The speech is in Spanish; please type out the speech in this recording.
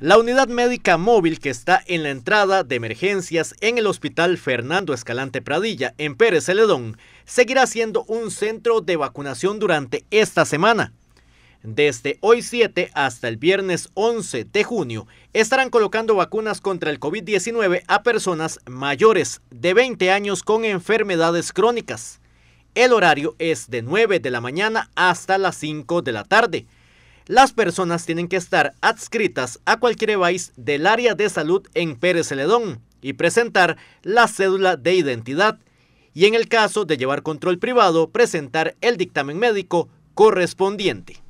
La unidad médica móvil que está en la entrada de emergencias en el Hospital Fernando Escalante Pradilla, en Pérez Celedón, seguirá siendo un centro de vacunación durante esta semana. Desde hoy 7 hasta el viernes 11 de junio estarán colocando vacunas contra el COVID-19 a personas mayores de 20 años con enfermedades crónicas. El horario es de 9 de la mañana hasta las 5 de la tarde las personas tienen que estar adscritas a cualquier EVAIS del área de salud en Pérez Celedón y presentar la cédula de identidad y en el caso de llevar control privado, presentar el dictamen médico correspondiente.